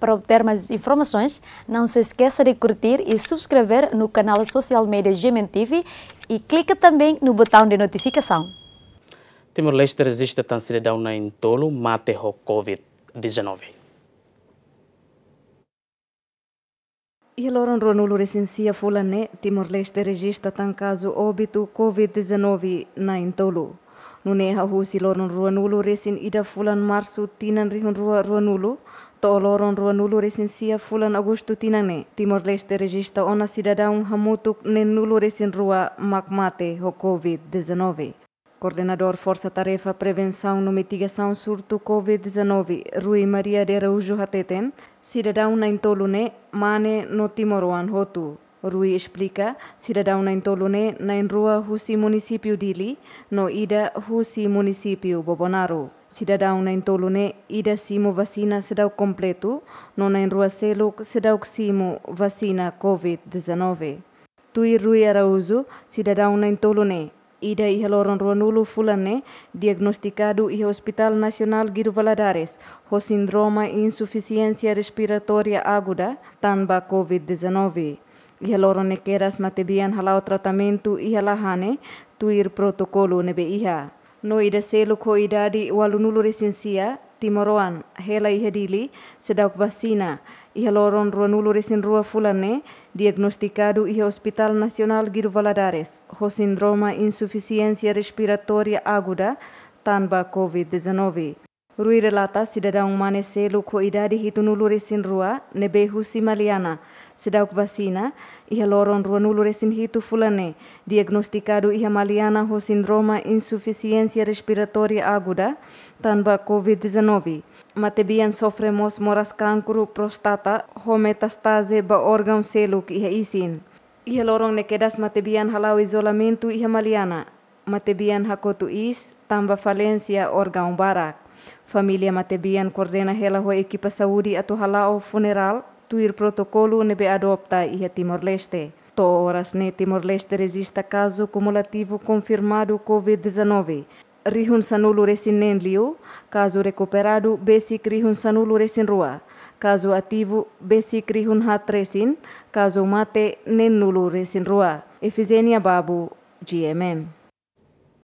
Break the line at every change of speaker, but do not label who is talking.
Para obter mais informações, não se esqueça de curtir e subscrever no canal Social Media Gemen TV e clique também no botão de notificação. Timor-Leste resiste a cidadão na entolo mate o Covid-19. E Iloron Ronulo recensia Fulané, Timor-Leste registra tan caso óbito Covid-19 na entolo. Nuneha nunehahu siloron ruanulu resin ida fulan marsu tinan rihun rua ruanulu to oloron ruanulu resin sia fulan agustu tinane timor leste regista ona sidadão hamutuk nenulu resin rua makmate ho covid 19 Coordenador Força Tarefa Prevenção no Mitigação Surto Covid-19, Rui Maria de Araújo Hateten, cidadão na Intolune, mane no Timoruan Hotu. Rui explica, cidadão em Tolone, na rua Husi município Dili, no ida Husi município Bobonaro. Cidadão em Tolone, ida simo vacina sedau completo, no na rua Seluk sedau simo vacina COVID-19. Tui Rui Araújo, cidadão em Tolone, ida e Heloron Ruanulo Fulane, diagnosticado e Hospital Nacional Giro Valadares, com síndrome insuficiência respiratória aguda, tanba COVID-19. Ihaloro nekeras bian halau tratamento ihalahane tuir protokolo nebe iha. No ida seluk ho idadi walunulu resensia timoroan hela ihedili sedauk vacina ihaloron ruanulu resin rua fulane diagnostikadu iha Hospital nasional Giro Valadares ho sindroma insuficiencia respiratoria aguda tanba COVID-19. Rui relata cidadão manese luco idade hitunulure sin rua nebe husi maliana sedauk vasina iha loron rua nulurisin hitu fulane diagnosticado iha maliana ho sindroma insuficiência respiratória aguda tanpa covid-19 matebian sofre mos moras cancro prostata ho metastase ba organ seluk iha isin iha lorong nekedas matebian halau isolamento iha maliana matebian hakotu is tamba falência organ barak Família Matebian coordena ela a equipa saúde a tohala o funeral tuir protocolo nebe adopta e Timor-Leste. To horas ne Timor-Leste resista caso cumulativo confirmado Covid-19. Rihun Sanulu Resinen Liu, caso recuperado Basic Rihun Sanulu Resin Rua, caso ativo Basic Rihun Hat Resin, caso mate Nenulu Resin Rua. Efizenia Babu, GMN.